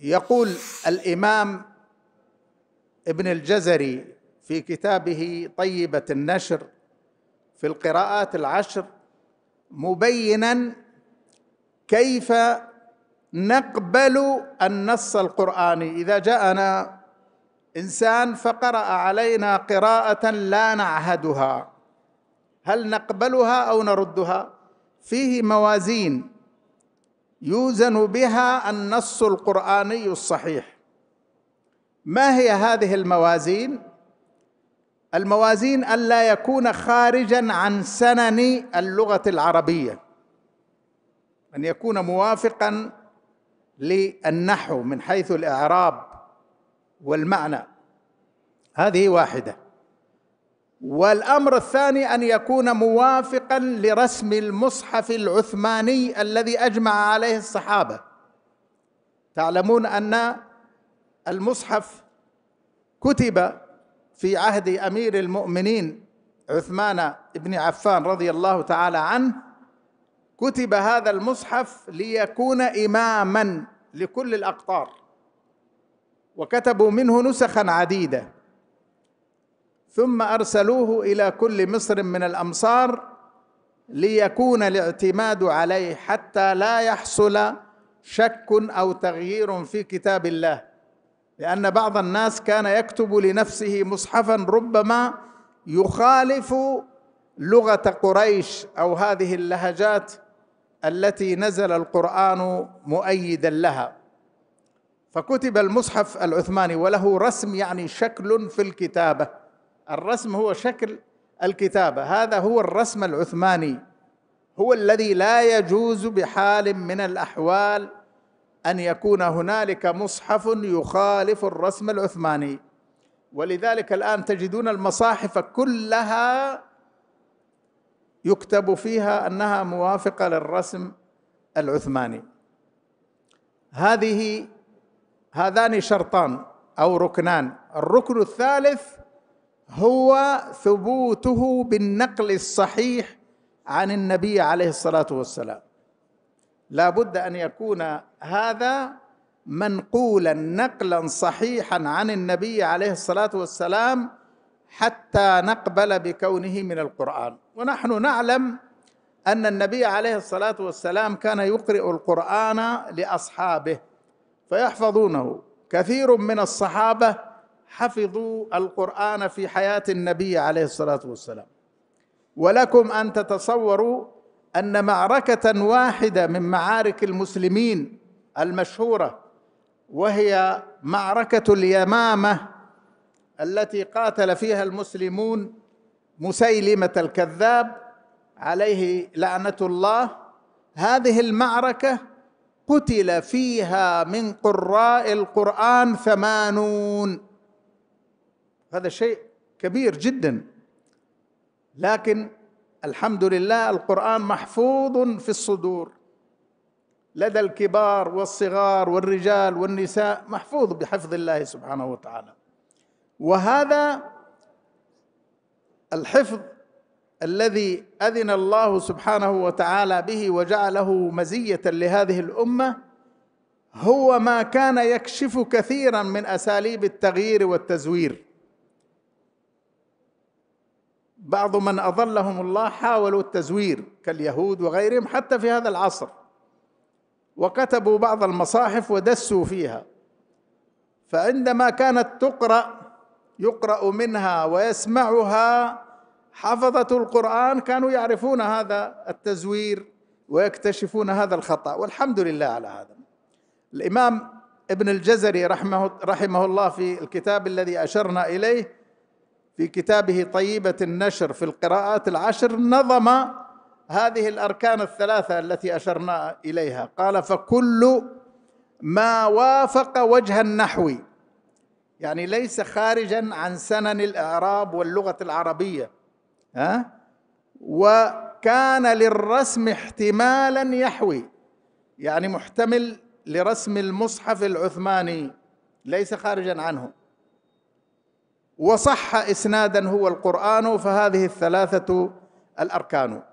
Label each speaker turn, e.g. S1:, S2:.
S1: يقول الامام ابن الجزري في كتابه طيبه النشر في القراءات العشر مبينا كيف نقبل النص القراني اذا جاءنا انسان فقرا علينا قراءه لا نعهدها هل نقبلها او نردها فيه موازين يوزن بها النص القراني الصحيح ما هي هذه الموازين الموازين الا يكون خارجا عن سنن اللغه العربيه ان يكون موافقا للنحو من حيث الاعراب والمعنى هذه واحده والامر الثاني ان يكون موافقا لرسم المصحف العثماني الذي اجمع عليه الصحابه تعلمون ان المصحف كتب في عهد امير المؤمنين عثمان بن عفان رضي الله تعالى عنه كتب هذا المصحف ليكون اماما لكل الاقطار وكتبوا منه نسخا عديده ثم ارسلوه الى كل مصر من الامصار ليكون الاعتماد عليه حتى لا يحصل شك او تغيير في كتاب الله لان بعض الناس كان يكتب لنفسه مصحفا ربما يخالف لغه قريش او هذه اللهجات التي نزل القران مؤيدا لها فكتب المصحف العثماني وله رسم يعني شكل في الكتابه الرسم هو شكل الكتابه هذا هو الرسم العثماني هو الذي لا يجوز بحال من الاحوال ان يكون هنالك مصحف يخالف الرسم العثماني ولذلك الان تجدون المصاحف كلها يكتب فيها انها موافقه للرسم العثماني هذه هذان شرطان او ركنان الركن الثالث هو ثبوته بالنقل الصحيح عن النبي عليه الصلاه والسلام لا بد ان يكون هذا منقولا نقلا صحيحا عن النبي عليه الصلاه والسلام حتى نقبل بكونه من القران ونحن نعلم ان النبي عليه الصلاه والسلام كان يقرئ القران لاصحابه فيحفظونه كثير من الصحابه حفظوا القران في حياه النبي عليه الصلاه والسلام ولكم ان تتصوروا ان معركه واحده من معارك المسلمين المشهوره وهي معركه اليمامه التي قاتل فيها المسلمون مسيلمه الكذاب عليه لعنه الله هذه المعركه قتل فيها من قراء القران ثمانون هذا شيء كبير جدا لكن الحمد لله القرآن محفوظ في الصدور لدى الكبار والصغار والرجال والنساء محفوظ بحفظ الله سبحانه وتعالى وهذا الحفظ الذي اذن الله سبحانه وتعالى به وجعله مزيه لهذه الامه هو ما كان يكشف كثيرا من اساليب التغيير والتزوير بعض من اظلهم الله حاولوا التزوير كاليهود وغيرهم حتى في هذا العصر وكتبوا بعض المصاحف ودسوا فيها فعندما كانت تقرا يقرا منها ويسمعها حفظه القران كانوا يعرفون هذا التزوير ويكتشفون هذا الخطا والحمد لله على هذا الامام ابن الجزري رحمه, رحمه الله في الكتاب الذي اشرنا اليه في كتابه طيبه النشر في القراءات العشر نظم هذه الاركان الثلاثه التي اشرنا اليها قال فكل ما وافق وجه النحو يعني ليس خارجا عن سنن الاعراب واللغه العربيه ها وكان للرسم احتمالا يحوي يعني محتمل لرسم المصحف العثماني ليس خارجا عنه وصح اسنادا هو القران فهذه الثلاثه الاركان